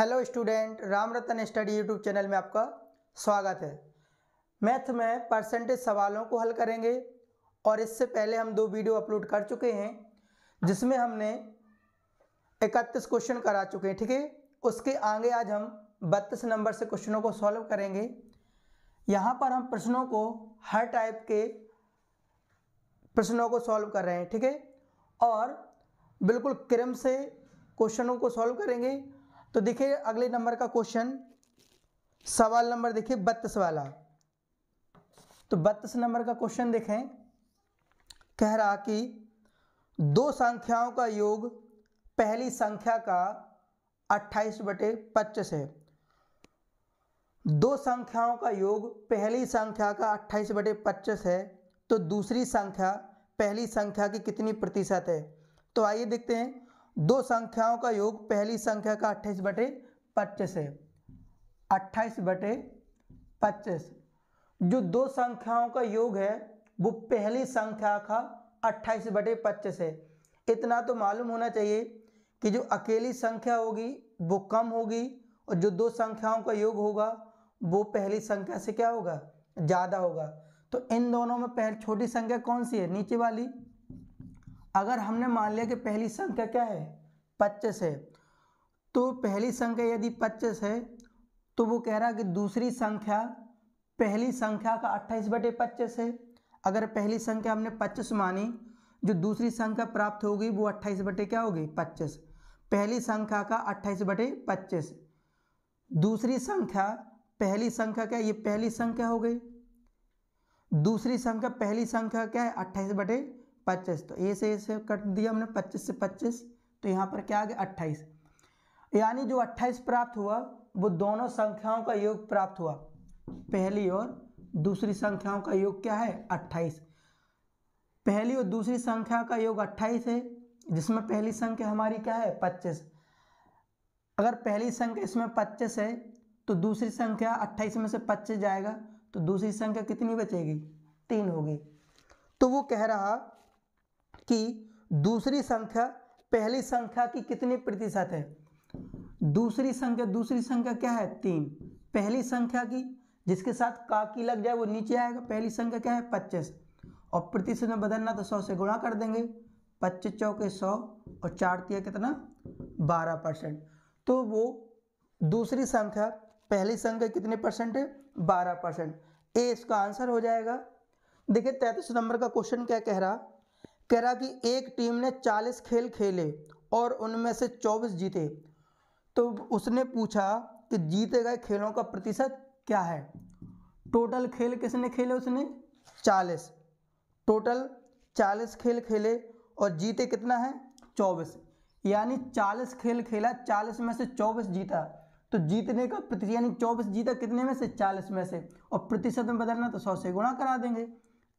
hello student Ram Ratan study YouTube channel में आपका स्वागत है मैथ में परसेंटेज सवालों को हल करेंगे और इससे पहले हम दो वीडियो अपलोड कर चुके हैं जिसमें हमने इकतीस क्वेश्चन करा चुके हैं ठीक है उसके आगे आज हम बत्तीस नंबर से क्वेश्चनों को सॉल्व करेंगे यहाँ पर हम प्रश्नों को हर टाइप के प्रश्नों को सॉल्व कर रहे हैं ठीक है और बिल्कुल क्रम से क्वेश्चनों को सॉल्व करेंगे तो देखिए अगले नंबर का क्वेश्चन सवाल नंबर देखिए बत्तीस वाला तो बत्तीस नंबर का क्वेश्चन देखें कह रहा कि दो संख्याओं का योग पहली संख्या का 28 बटे पच्चीस है दो संख्याओं का योग पहली संख्या का अट्ठाईस बटे पच्चीस है तो दूसरी संख्या पहली संख्या की कितनी प्रतिशत है तो आइए देखते हैं दो संख्याओं का योग पहली संख्या का अट्ठाईस बटे पच्चीस है अट्ठाईस बटे पच्चीस जो दो संख्याओं का योग है वो पहली संख्या का अट्ठाईस बटे पच्चीस है इतना तो मालूम होना चाहिए कि जो अकेली संख्या होगी वो कम होगी और जो दो संख्याओं का योग होगा वो पहली संख्या से क्या होगा ज़्यादा होगा तो इन दोनों में पहली छोटी संख्या कौन सी है नीचे वाली अगर हमने मान लिया कि पहली संख्या क्या है पच्चीस है तो पहली संख्या यदि पच्चीस है तो वो कह रहा है कि दूसरी संख्या पहली संख्या का अट्ठाईस बटे पच्चीस है अगर पहली संख्या हमने पच्चीस मानी जो दूसरी संख्या प्राप्त होगी वो अट्ठाईस बटे क्या होगी पच्चीस पहली संख्या का अट्ठाईस बटे पच्चीस दूसरी संख्या पहली संख्या क्या ये पहली संख्या हो गई दूसरी संख्या पहली संख्या क्या है अट्ठाईस बटे पच्चीस तो ए से ए से कट दिया हमने पच्चीस से पच्चीस तो यहाँ पर क्या आ गया अट्ठाईस यानी जो अट्ठाईस प्राप्त हुआ वो दोनों संख्याओं का योग प्राप्त हुआ पहली और दूसरी संख्याओं का योग क्या है अट्ठाईस पहली और दूसरी संख्या का योग अट्ठाईस है जिसमें पहली संख्या हमारी क्या है पच्चीस अगर पहली संख्या इसमें पच्चीस है तो दूसरी संख्या अट्ठाईस में से पच्चीस जाएगा तो दूसरी संख्या कितनी बचेगी तीन होगी तो वो कह रहा कि दूसरी संख्या पहली संख्या की कितनी प्रतिशत है दूसरी संख्या दूसरी संख्या क्या है तीन पहली संख्या की जिसके साथ का की लग जाए वो नीचे आएगा पहली संख्या क्या है पच्चीस और प्रतिशत में बदलना तो सौ से गुणा कर देंगे पच्चीस चौके सौ और चार तिया कितना बारह परसेंट तो वो दूसरी संख्या पहली संख्या कितने परसेंट है बारह परसेंट ए इसका आंसर हो जाएगा देखिए तैतीस नंबर का क्वेश्चन क्या कह रहा कह रहा कि एक टीम ने चालीस खेल खेले और उनमें से चौबीस जीते तो उसने पूछा कि जीते गए खेलों का प्रतिशत क्या है टोटल खेल किसने खेले उसने चालीस टोटल चालीस खेल खेले और जीते कितना है चौबीस यानी चालीस खेल खेला चालीस में से चौबीस जीता तो जीतने का प्रतिशत यानी चौबीस जीता कितने में से चालीस में से और प्रतिशत में बदलना तो सौ से गुणा करा देंगे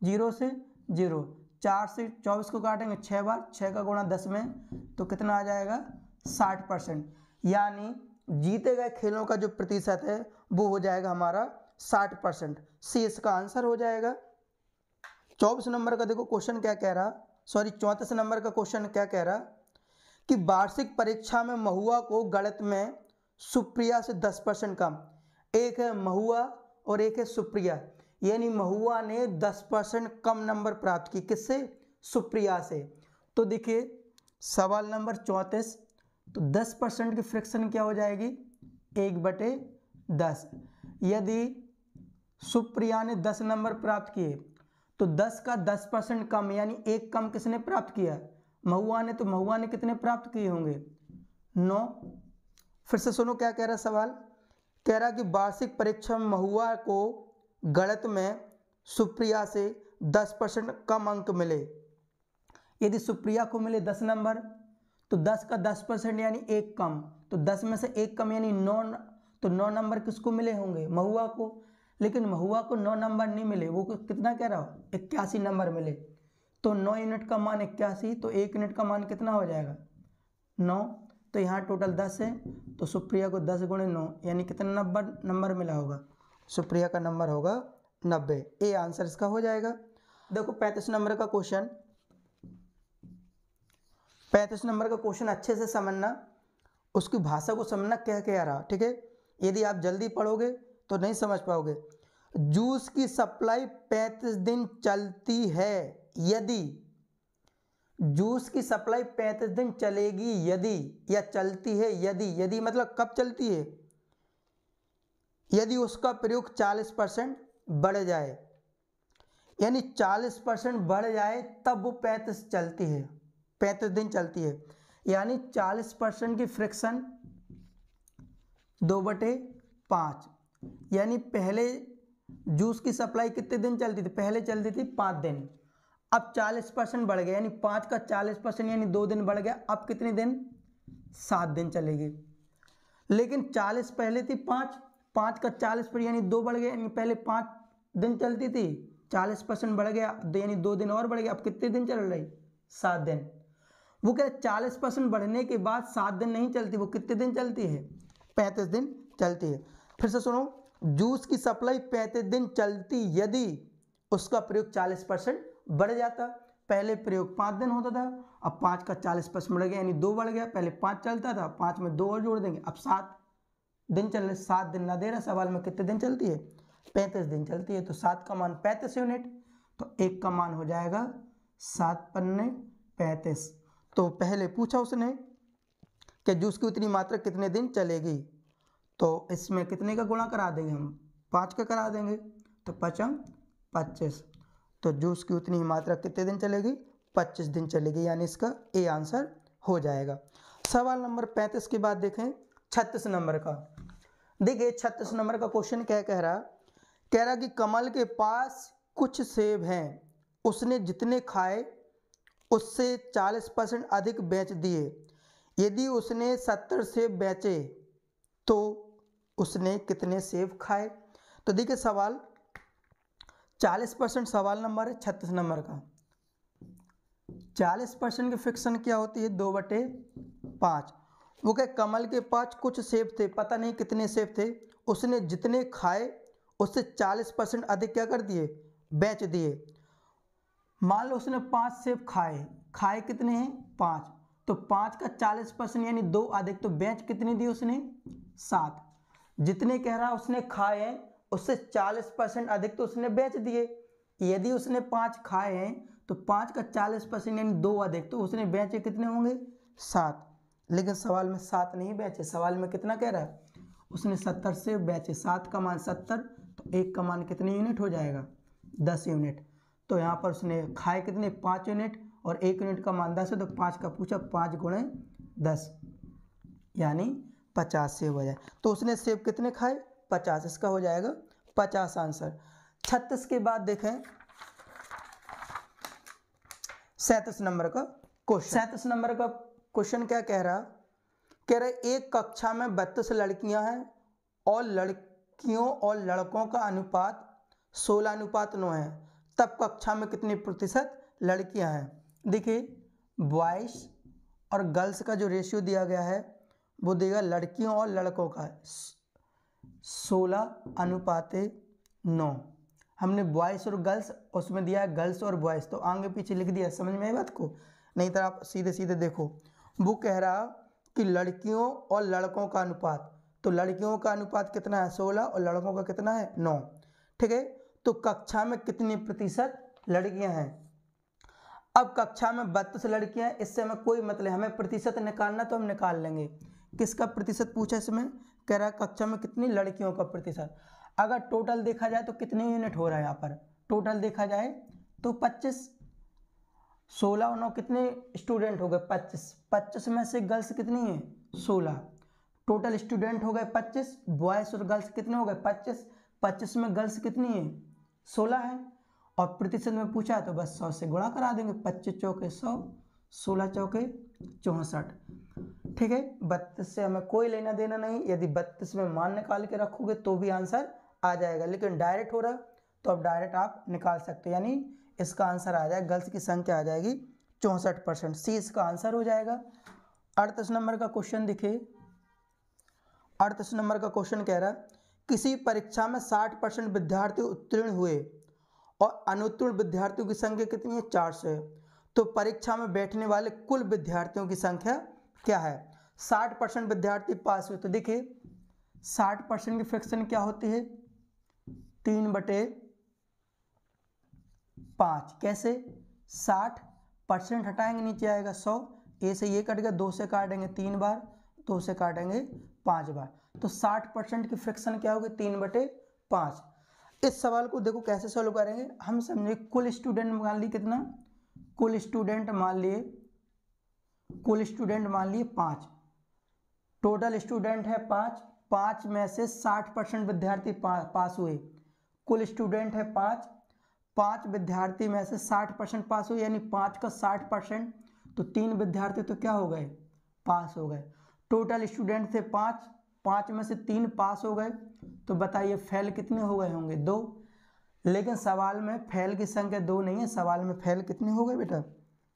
जीरो से जीरो चार से चौबीस को काटेंगे छः बार छः का गुणा दस में तो कितना आ जाएगा साठ परसेंट यानी जीते गए खेलों का जो प्रतिशत है वो हो जाएगा हमारा साठ परसेंट सी इसका आंसर हो जाएगा चौबीस नंबर का देखो क्वेश्चन क्या कह रहा सॉरी चौंतीस नंबर का क्वेश्चन क्या कह रहा कि वार्षिक परीक्षा में महुआ को गणित में सुप्रिया से दस परसेंट कम एक है महुआ और एक है सुप्रिया यानी महुआ ने 10 परसेंट कम नंबर प्राप्त की किससे सुप्रिया से तो देखिए सवाल नंबर चौंतीस तो 10 परसेंट की फ्रिक्शन क्या हो जाएगी एक बटे दस यदि सुप्रिया ने 10 नंबर प्राप्त किए तो 10 का 10 परसेंट कम यानी एक कम किसने प्राप्त किया महुआ ने तो महुआ ने कितने प्राप्त किए होंगे नौ फिर से सुनो क्या कह रहा सवाल कह रहा कि वार्षिक परीक्षा में महुआ को गणित में सुप्रिया से दस परसेंट कम अंक मिले यदि सुप्रिया को मिले दस नंबर तो दस का दस परसेंट यानी एक कम तो दस में से एक कम यानी नौ तो नौ नंबर किसको मिले होंगे महुआ को लेकिन महुआ को नौ नंबर नहीं मिले वो कितना कह रहा हो इक्यासी नंबर मिले तो नौ यूनिट का मान इक्यासी तो एक यूनिट का मान कितना हो जाएगा नौ तो यहाँ टोटल दस है तो सुप्रिया को दस गुणे नौ यानी कितना नंबर नंबर मिला होगा सुप्रिया का नंबर होगा नब्बे ए आंसर इसका हो जाएगा देखो पैंतीस नंबर का क्वेश्चन पैंतीस नंबर का क्वेश्चन अच्छे से समझना उसकी भाषा को समझना कह रहा ठीक है यदि आप जल्दी पढ़ोगे तो नहीं समझ पाओगे जूस की सप्लाई पैंतीस दिन चलती है यदि जूस की सप्लाई पैंतीस दिन चलेगी यदि या चलती है यदि यदि मतलब कब चलती है यदि उसका प्रयोग 40 परसेंट बढ़ जाए यानी 40 परसेंट बढ़ जाए तब वो पैंतीस चलती है पैंतीस दिन चलती है यानी 40 परसेंट की फ्रिक्शन दो बटे पाँच यानी पहले जूस की सप्लाई कितने दिन चलती थी पहले चलती थी पाँच दिन अब 40 परसेंट बढ़ गया यानी पाँच का 40 परसेंट यानी दो दिन बढ़ गया अब कितने दिन सात दिन चलेगी लेकिन 40 पहले थी पाँच पाँच का चालीस पर यानी दो बढ़ गया यानी पहले पाँच दिन चलती थी चालीस परसेंट बढ़ गया तो यानी दो दिन और बढ़ गया अब कितने दिन चल रही सात दिन वो कह चालीस परसेंट बढ़ने के बाद सात दिन नहीं चलती वो कितने दिन चलती है पैंतीस दिन चलती है फिर से सुनो जूस की सप्लाई पैंतीस दिन चलती यदि उसका प्रयोग चालीस परसेंट बढ़ जाता पहले प्रयोग पाँच दिन होता था अब पाँच का चालीस परसेंट बढ़ गया यानी दो बढ़ गया पहले पाँच चलता था पाँच में दो और जोड़ देंगे अब सात दिन चल सात दिन ना दे रहा सवाल में कितने दिन चलती है पैंतीस दिन चलती है तो सात का मान पैंतीस यूनिट तो एक का मान हो जाएगा सात पन्ने पैंतीस तो पहले पूछा उसने कि जूस की उतनी मात्रा कितने दिन चलेगी तो इसमें कितने का गुणा करा देंगे हम पाँच का करा देंगे तो पचम पच्चीस तो जूस की उतनी मात्रा कितने दिन चलेगी पच्चीस दिन चलेगी यानी इसका ए आंसर हो जाएगा सवाल नंबर पैंतीस के बाद देखें छत्तीस नंबर का देखिए छत्तीस नंबर का क्वेश्चन क्या कह रहा कह रहा कि कमल के पास कुछ सेब हैं उसने जितने खाए उससे 40 परसेंट अधिक बेच दिए यदि उसने 70 सेब बेचे तो उसने कितने सेब खाए तो देखिए सवाल 40 परसेंट सवाल नंबर है छत्तीस नंबर का 40 परसेंट की फिक्सन क्या होती है दो बटे पाँच वो क्या कमल के पास कुछ सेब थे पता नहीं कितने सेब थे उसने जितने खाए उससे चालीस परसेंट अधिक क्या कर दिए बेच दिए मान लो उसने पाँच सेब खाए खाए कितने हैं पाँच तो पाँच का चालीस परसेंट यानी दो अधिक तो बेच कितनी दी उसने सात जितने कह रहा उसने खाए हैं उससे चालीस परसेंट अधिक तो उसने बेच दिए यदि उसने पाँच खाए हैं तो पाँच का चालीस परसेंट यानी दो अधिक तो उसने बेचे कितने होंगे सात लेकिन सवाल में सात नहीं बैचे सवाल में कितना कह रहा है उसने सत्तर से बैचे सात का मान सत्तर तो एक का मान कितने यूनिट हो जाएगा दस यूनिट तो यहाँ पर उसने खाए कितने पाँच यूनिट और एक यूनिट का मान दस है तो पाँच का पूछा पाँच गुणे दस यानी पचास सेब हो जाए तो उसने सेब कितने खाए पचास इसका हो जाएगा पचास आंसर छत्तीस के बाद देखें सैंतीस नंबर का क्वेश्चन सैंतीस नंबर का क्वेश्चन क्या कह रहा कह रहा एक कक्षा में बत्तीस लड़कियां हैं और लड़कियों और लड़कों का अनुपात सोलह अनुपात नौ है तब कक्षा में कितने प्रतिशत लड़कियां हैं देखिए बॉयज़ और गर्ल्स का जो रेशियो दिया गया है वो देगा लड़कियों और लड़कों का सोलह अनुपात नौ हमने बॉयज़ और गर्ल्स उसमें दिया है गर्ल्स और बॉयज़ तो आगे पीछे लिख दिया समझ में आई बात को नहीं तो आप सीधे सीधे देखो वो कह रहा कि लड़कियों और लड़कों का अनुपात तो लड़कियों का अनुपात कितना है सोलह और लड़कों का कितना है नौ ठीक है तो कक्षा में कितनी प्रतिशत लड़कियां हैं अब कक्षा में बत्तीस लड़कियां इससे हमें कोई मतलब हमें प्रतिशत निकालना तो हम निकाल लेंगे किसका प्रतिशत पूछा इसमें कह रहा है कक्षा में कितनी लड़कियों का प्रतिशत अगर टोटल देखा जाए तो कितने यूनिट हो रहा है यहाँ पर टोटल देखा जाए तो 25 सोलह और नौ कितने स्टूडेंट हो गए पच्चीस पच्चीस में से गर्ल्स कितनी है सोलह टोटल स्टूडेंट हो गए पच्चीस बॉयज़ और गर्ल्स कितने हो गए पच्चीस पच्चीस में गर्ल्स कितनी है सोलह है और प्रतिशत में पूछा तो बस सौ से गुणा करा देंगे पच्चीस चौके सौ सोलह चौके चौंसठ ठीक है बत्तीस से हमें कोई लेना देना नहीं यदि बत्तीस में मान निकाल के रखोगे तो भी आंसर आ जाएगा लेकिन डायरेक्ट हो रहा तो अब डायरेक्ट आप निकाल सकते यानी इसका आंसर आ जाएगा गर्ल्स की संख्या आ जाएगी चौंसठ परसेंट सी इसका आंसर हो जाएगा अड़तीस नंबर का क्वेश्चन दिखे अड़तीस नंबर का क्वेश्चन कह रहा है किसी परीक्षा में साठ परसेंट विद्यार्थी उत्तीर्ण हुए और अनुत्तीर्ण विद्यार्थियों की संख्या कितनी है चार सौ तो परीक्षा में बैठने वाले कुल विद्यार्थियों की संख्या क्या है साठ परसेंट विद्यार्थी पास हुए तो देखिए साठ परसेंट की फ्रैक्शन क्या होती है तीन बटे पाँच कैसे साठ परसेंट हटाएंगे नीचे आएगा सौ ए से ये कट गया दो से काटेंगे तीन बार दो से काटेंगे पाँच बार तो साठ परसेंट की फ्रिक्शन क्या होगी तीन बटे पाँच इस सवाल को देखो कैसे सॉल्व करेंगे हम समझे कुल स्टूडेंट मान ली कितना कुल स्टूडेंट मान लिए कुल स्टूडेंट मान लिए पाँच टोटल स्टूडेंट है पाँच पाँच में से साठ परसेंट विद्यार्थी पा, पास हुए कुल स्टूडेंट है पाँच पाँच विद्यार्थी में से साठ परसेंट पास हुए यानी पाँच का साठ परसेंट तो तीन विद्यार्थी तो क्या हो गए पास हो गए टोटल स्टूडेंट थे पाँच पाँच में से तीन पास हो गए तो बताइए फेल कितने हो गए होंगे दो लेकिन सवाल में फेल की संख्या दो नहीं है सवाल में फेल कितने हो गए बेटा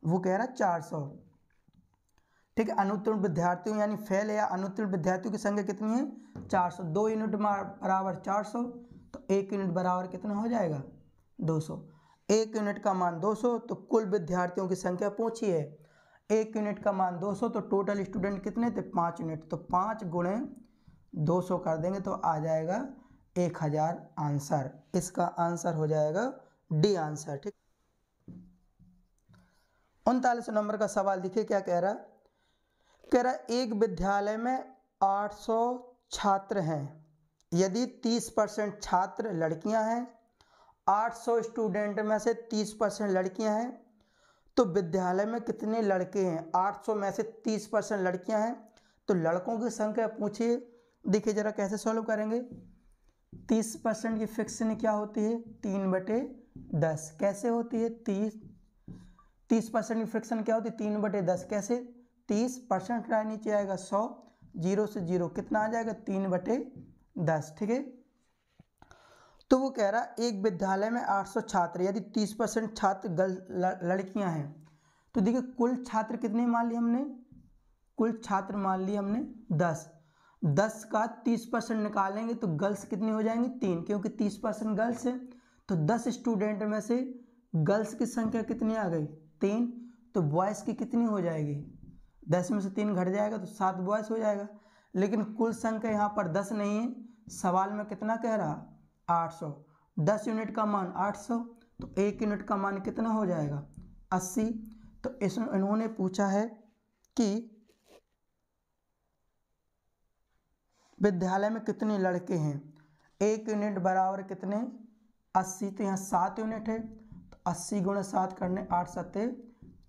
वो कह रहा है चार सौ ठीक है अनुत्तीर्ण विद्यार्थियों यानी फेल या अनुत्तीर्ण विद्यार्थियों की संख्या कितनी है चार सौ दो यूनिट बराबर चार सौ तो एक यूनिट बराबर कितना हो जाएगा 200 एक यूनिट का मान 200 तो कुल विद्यार्थियों की संख्या पूछी है एक यूनिट का मान 200 तो टोटल स्टूडेंट कितने थे पाँच यूनिट तो पाँच गुणे दो कर देंगे तो आ जाएगा एक हज़ार आंसर इसका आंसर हो जाएगा डी आंसर ठीक उनतालीस नंबर का सवाल देखिए क्या कह रहा कह रहा एक विद्यालय में 800 छात्र हैं यदि 30 परसेंट छात्र लड़कियां हैं 800 स्टूडेंट में से 30 परसेंट लड़कियाँ हैं तो विद्यालय में कितने लड़के हैं 800 में से 30 परसेंट लड़कियाँ हैं तो लड़कों की संख्या पूछिए देखिए ज़रा कैसे सॉल्व करेंगे 30 परसेंट की फिक्सन क्या होती है तीन बटे दस कैसे होती है तीस तीस परसेंट की फ्रिक्शन क्या होती है तीन बटे दस कैसे तीस परसेंट नीचे आएगा सौ जीरो से जीरो कितना आ जाएगा तीन बटे दस ठीक है तो वो कह रहा एक विद्यालय में 800 छात्र यदि 30 परसेंट छात्र लड़कियां हैं तो देखिए कुल छात्र कितने मान लिए हमने कुल छात्र मान लिए हमने 10 10 का 30 परसेंट निकालेंगे तो गर्ल्स कितनी हो जाएंगी तीन क्योंकि 30 परसेंट गर्ल्स है तो 10 स्टूडेंट में से गर्ल्स की संख्या कितनी आ गई तीन तो बॉयज़ की कितनी हो जाएगी दस में से तीन घट जाएगा तो सात बॉयज़ हो जाएगा लेकिन कुल संख्या यहाँ पर दस नहीं है सवाल में कितना कह रहा 800 10 यूनिट का मान 800 तो एक यूनिट का मान कितना हो जाएगा 80 तो इस इन्होंने पूछा है कि विद्यालय में कितने लड़के हैं एक यूनिट बराबर कितने अस्सी तो यहाँ सात यूनिट है तो अस्सी गुण सात करने आठ सत्ते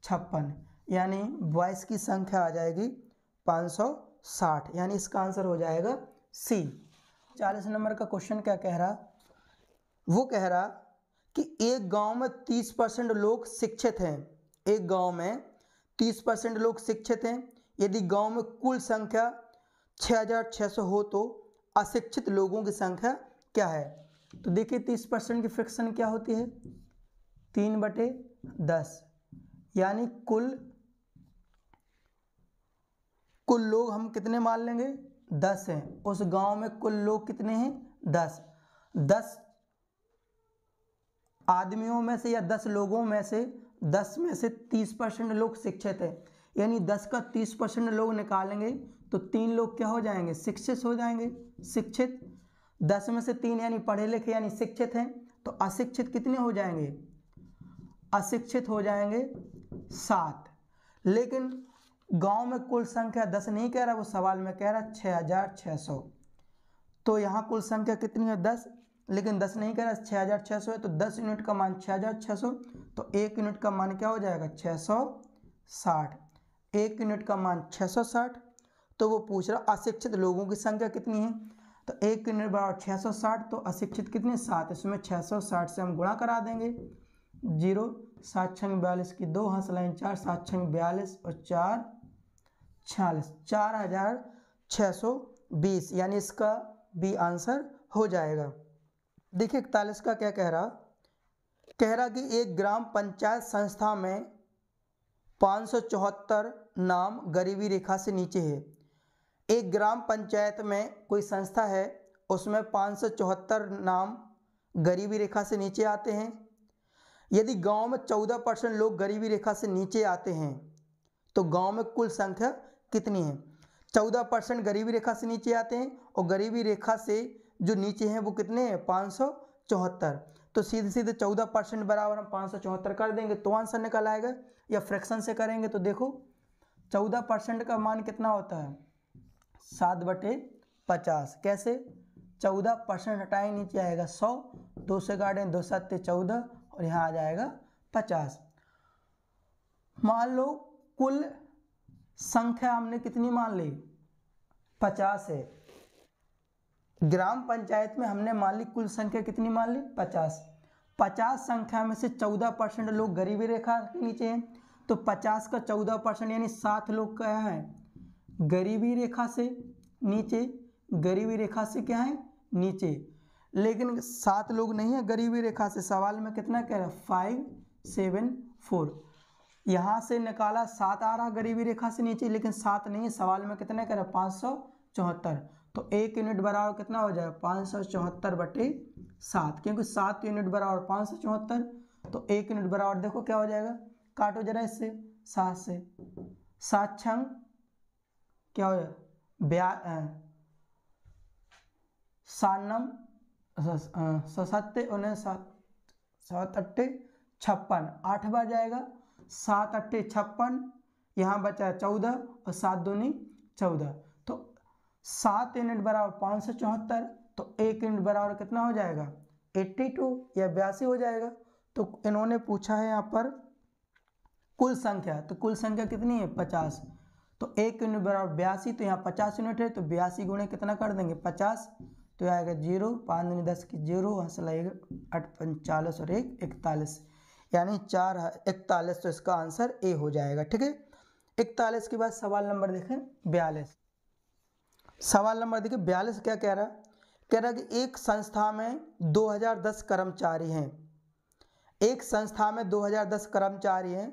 छप्पन यानी बॉयस की संख्या आ जाएगी पाँच सौ साठ यानी इसका आंसर हो जाएगा सी चालीस नंबर का क्वेश्चन क्या कह रहा वो कह रहा कि एक गांव में तीस परसेंट लोग शिक्षित हैं एक गांव में तीस परसेंट लोग शिक्षित हैं यदि गांव में कुल संख्या छः हज़ार छः सौ हो तो अशिक्षित लोगों की संख्या क्या है तो देखिए तीस परसेंट की फ्रिक्शन क्या होती है तीन बटे दस यानी कुल कुल लोग हम कितने मान लेंगे दस हैं उस गांव में कुल लोग कितने हैं दस दस आदमियों में से या दस लोगों में से दस में से तीस परसेंट लोग शिक्षित हैं यानी दस का तीस परसेंट लोग निकालेंगे तो तीन लोग क्या हो जाएंगे शिक्षित हो जाएंगे शिक्षित दस में से तीन यानी पढ़े लिखे यानी शिक्षित हैं तो अशिक्षित कितने हो जाएंगे अशिक्षित हो जाएंगे सात लेकिन गांव में कुल संख्या दस नहीं कह रहा वो सवाल में कह रहा छः हज़ार छः सौ तो यहाँ कुल संख्या कितनी है दस लेकिन दस नहीं कह रहा छः हज़ार छः सौ है तो दस यूनिट का मान छः हज़ार छः सौ तो एक यूनिट का मान क्या हो जाएगा छः सौ साठ एक यूनिट का मान छः सौ साठ तो वो पूछ रहा अशिक्षित लोगों की संख्या कितनी है तो एक यूनिट बराबर छः सौ साठ तो अशिक्षित कितने सात इसमें छः सौ साठ से हम गुणा करा देंगे जीरो सात छंग बयालीस की दो लाइन चार सात छंग बयालीस और चार छियालीस चार हज़ार छः सौ बीस यानी इसका बी आंसर हो जाएगा देखिए इकतालीस का क्या कह रहा कह रहा कि एक ग्राम पंचायत संस्था में पाँच सौ चौहत्तर नाम गरीबी रेखा से नीचे है एक ग्राम पंचायत में कोई संस्था है उसमें पाँच सौ चौहत्तर नाम गरीबी रेखा से नीचे आते हैं यदि गांव में चौदह परसेंट लोग गरीबी रेखा से नीचे आते हैं तो गांव में कुल संख्या कितनी है चौदह परसेंट गरीबी रेखा से नीचे आते हैं और गरीबी रेखा से जो नीचे हैं वो कितने हैं पाँच सौ चौहत्तर तो सीधे सीधे चौदह परसेंट बराबर हम पाँच सौ चौहत्तर कर देंगे तो आंसर निकल आएगा या फ्रैक्शन से करेंगे तो देखो चौदह परसेंट का मान कितना होता है सात बटे पचास कैसे चौदह परसेंट हटाएं नीचे आएगा सौ दो से गाड़ें दो सत्य चौदह और यहाँ आ जाएगा पचास मान लो कुल संख्या हमने कितनी मान ली पचास है ग्राम पंचायत में हमने मान ली कुल संख्या कितनी मान ली पचास पचास संख्या में से चौदह परसेंट लोग गरीबी रेखा के नीचे हैं तो पचास का चौदह परसेंट यानी सात लोग क्या हैं गरीबी रेखा से नीचे गरीबी रेखा से क्या है नीचे लेकिन सात लोग नहीं है गरीबी रेखा से सवाल में कितना कह रहा है फाइव सेवन फोर यहाँ से निकाला सात आ रहा गरीबी रेखा से नीचे लेकिन सात नहीं सवाल में कितने करें पाँच सौ चौहत्तर तो एक यूनिट बराबर कितना हो जाएगा पाँच सौ चौहत्तर बटे सात क्योंकि सात यूनिट बराबर पाँच सौ चौहत्तर तो एक यूनिट बराबर देखो क्या हो जाएगा काटो जरा इससे सात से सात छंग क्या हो जाए ब्या सानम सत्य उन्हें सात सात अट्ठे छप्पन आठ बार जाएगा सात अट्ठे छप्पन यहाँ बचा चौदह और सात दूनी चौदह तो सात यूनिट बराबर पाँच सौ चौहत्तर तो एक यूनिट बराबर कितना हो जाएगा एट्टी टू या बयासी हो जाएगा तो इन्होंने पूछा है यहाँ पर कुल संख्या तो कुल संख्या कितनी है पचास तो एक यूनिट बराबर बयासी तो यहाँ पचास यूनिट है तो बयासी गुणे कितना कर देंगे पचास तो आएगा जीरो पाँच दूनी दस की जीरो वहाँ से लगेगा अठ पंचालीस और एक इकतालीस यानी चार इकतालीस तो इसका आंसर ए हो जाएगा ठीक है इकतालीस के बाद सवाल नंबर देखें बयालीस सवाल नंबर देखिए बयालीस क्या कह रहा कह रहा कि एक संस्था में 2010 कर्मचारी हैं एक संस्था में 2010 कर्मचारी हैं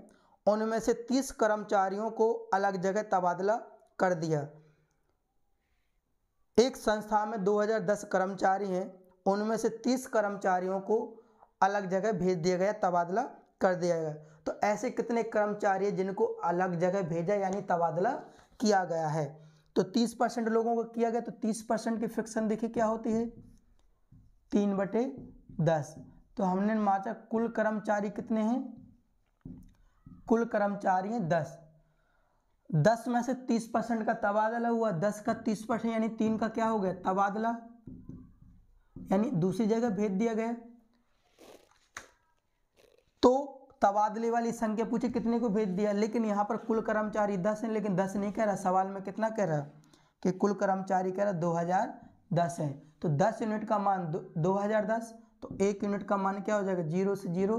उनमें से 30 कर्मचारियों को अलग जगह तबादला कर दिया एक संस्था में 2010 कर्मचारी हैं उनमें से 30 कर्मचारियों को अलग जगह भेज दिया गया तबादला कर दिया गया तो ऐसे कितने कर्मचारी हैं जिनको अलग जगह भेजा यानी तबादला किया गया है तो 30 परसेंट लोगों को किया गया तो 30 परसेंट की फिक्सन देखिए क्या होती है तीन बटे दस तो हमने माचा कुल कर्मचारी कितने हैं कुल कर्मचारी हैं दस दस में से तीस परसेंट का तबादला हुआ दस का तीस परसेंट यानी तीन का क्या हो गया तबादला यानी दूसरी जगह भेज दिया गया तो तबादले वाली संख्या पूछे कितने को भेज दिया लेकिन यहाँ पर कुल कर्मचारी दस है लेकिन दस नहीं कह रहा सवाल में कितना कह रहा कि कुल कर्मचारी कह रहा दो हज़ार दस है तो दस यूनिट का मान दो, दो हज़ार दस तो एक यूनिट का मान क्या हो जाएगा जीरो से जीरो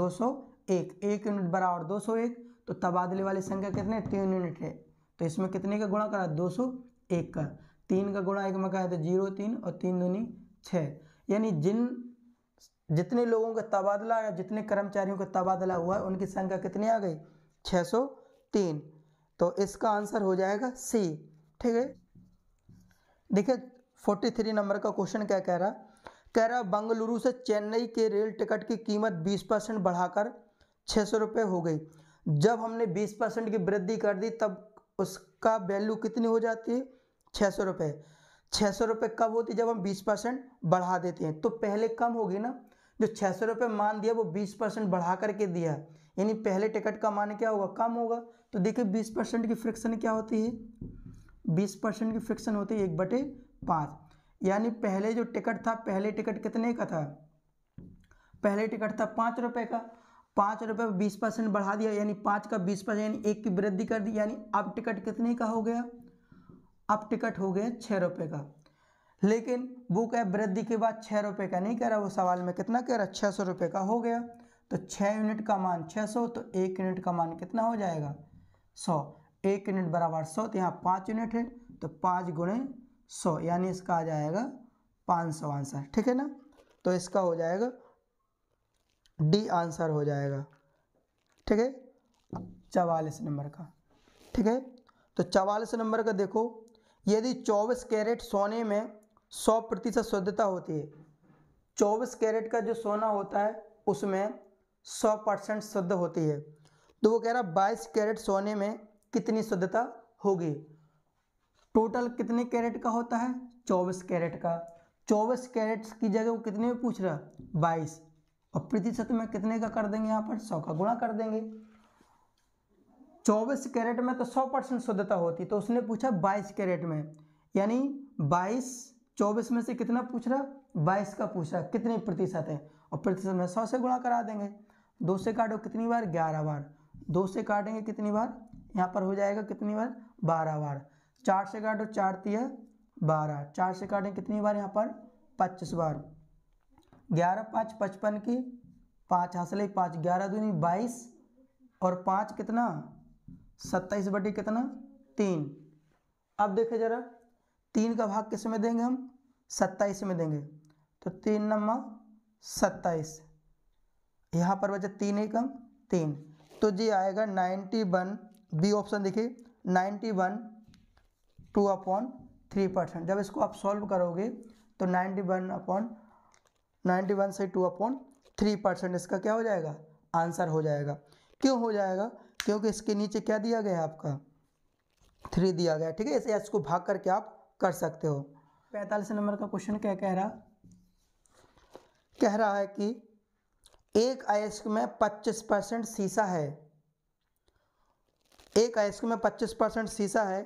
दो सौ एक एक यूनिट बराबर दो सौ एक तो तबादले वाली संख्या कितने तीन यूनिट है तो इसमें कितने का गुणा करा दो सौ एक का तीन का गुणा एक में कहा तो जीरो तीन और तीन दूनी छः यानी जिन जितने लोगों का तबादला या जितने कर्मचारियों का तबादला हुआ है उनकी संख्या कितनी आ गई 603 तो इसका आंसर हो जाएगा सी ठीक है देखिए 43 नंबर का क्वेश्चन क्या कह रहा कह रहा बंगलुरु से चेन्नई के रेल टिकट की कीमत 20 परसेंट बढ़ाकर छः सौ रुपये हो गई जब हमने 20 परसेंट की वृद्धि कर दी तब उसका वैल्यू कितनी हो जाती है छः सौ रुपये छः सौ रुपये कब होती जब हम 20 परसेंट बढ़ा देते हैं तो पहले कम होगी ना जो छः सौ रुपये मान दिया वो बीस परसेंट बढ़ा करके दिया यानी पहले टिकट का मान क्या होगा कम होगा तो देखिए बीस परसेंट की फ्रिक्शन क्या होती है बीस परसेंट की फ्रिक्शन होती है एक बटे पाँच यानी पहले जो टिकट था पहले टिकट कितने का था पहले टिकट था पाँच रुपये का पाँच रुपये बीस परसेंट बढ़ा दिया यानी पाँच का बीस परसेंट यानी एक की वृद्धि कर दी यानी अब टिकट कितने का हो गया अब टिकट हो गया छः रुपये का लेकिन वो कह वृद्धि के बाद छः रुपये का नहीं कह रहा वो सवाल में कितना कह रहा छः सौ रुपये का हो गया तो छः यूनिट का मान छः सौ तो एक यूनिट का मान कितना हो जाएगा सौ एक यूनिट बराबर सौ तो यहाँ पाँच यूनिट है तो पाँच गुणे सौ यानी इसका आ जाएगा पाँच सौ आंसर ठीक है ना तो इसका हो जाएगा डी आंसर हो जाएगा ठीक है चवालीस नंबर का ठीक है तो चवालीस नंबर का देखो यदि चौबीस कैरेट सोने में सौ प्रतिशत शुद्धता होती है चौबीस कैरेट का जो सोना होता है उसमें सौ परसेंट शुद्ध होती है तो वो कह रहा बाईस कैरेट सोने में कितनी शुद्धता होगी टोटल कितने कैरेट का होता है चौबीस कैरेट का चौबीस कैरेट की जगह वो कितने में पूछ रहा बाईस और प्रतिशत में कितने का कर देंगे यहाँ पर सौ का गुणा कर देंगे चौबीस कैरेट में तो सौ परसेंट शुद्धता होती तो उसने पूछा बाईस कैरेट में यानी बाईस चौबीस में से कितना पूछ रहा बाईस का पूछ रहा कितने प्रतिशत है और प्रतिशत में सौ से गुणा करा देंगे दो से काटो कितनी बार ग्यारह बार दो से काटेंगे कितनी बार यहाँ पर हो जाएगा कितनी बार बारह बार चार से काटो चार तीय बारह चार से काटें कितनी बार यहाँ पर पच्चीस बार ग्यारह पाँच पचपन की पाँच हासिल पाँच ग्यारह दूनी बाईस और पाँच कितना सत्ताईस बटी कितना तीन अब देखे जरा तीन का भाग किस में देंगे हम सत्ताईस में देंगे तो तीन नम्मा सत्ताईस यहाँ पर बचा तीन हम तीन तो जी आएगा नाइन्टी वन बी ऑप्शन देखिए ninety one two upon three percent जब इसको आप सॉल्व करोगे तो ninety one upon ninety one से टू अपॉन थ्री परसेंट इसका क्या हो जाएगा आंसर हो जाएगा क्यों हो जाएगा क्योंकि इसके नीचे क्या दिया गया है आपका थ्री दिया गया ठीक है इसे इसको भाग करके आप कर सकते हो पैंतालीस नंबर का क्वेश्चन क्या कह रहा कह रहा है कि एक आयस्क में पच्चीस परसेंट शीशा है एक आइस्क में पच्चीस परसेंट शीशा है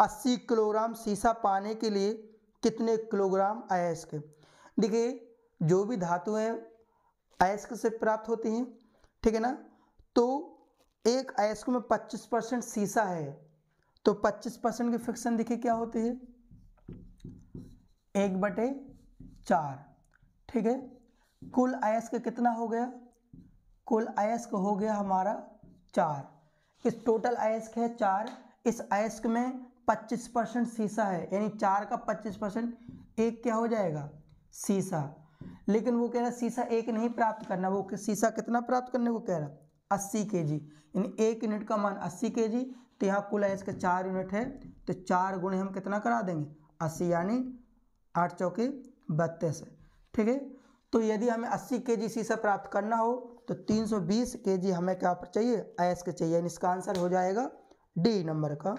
अस्सी किलोग्राम शीशा पाने के लिए कितने किलोग्राम अयस्क देखिए जो भी धातुएं अयस्क से प्राप्त होती हैं ठीक है ना तो एक अयस्क में 25 परसेंट शीशा है तो 25 परसेंट की फ्रिक्शन देखिए क्या होती है एक बटे चार ठीक है कुल आयस का कितना हो गया कुल आयस का हो गया हमारा चार इस टोटल आयस है चार इस आयस्क में 25 परसेंट सीसा है यानी चार का 25 परसेंट एक क्या हो जाएगा सीसा लेकिन वो कह रहा सीसा एक नहीं प्राप्त करना वो सीसा कितना प्राप्त करने को कह रहा अस्सी के जी यानी एक यूनिट का मान अस्सी के जी तो यहाँ कुल आयस का चार यूनिट है तो चार गुणे हम कितना करा देंगे अस्सी यानी आठ चौके बत्तीस है ठीक है तो यदि हमें 80 के जी शीशा प्राप्त करना हो तो 320 के जी हमें क्या चाहिए के चाहिए इसका आंसर हो जाएगा डी नंबर का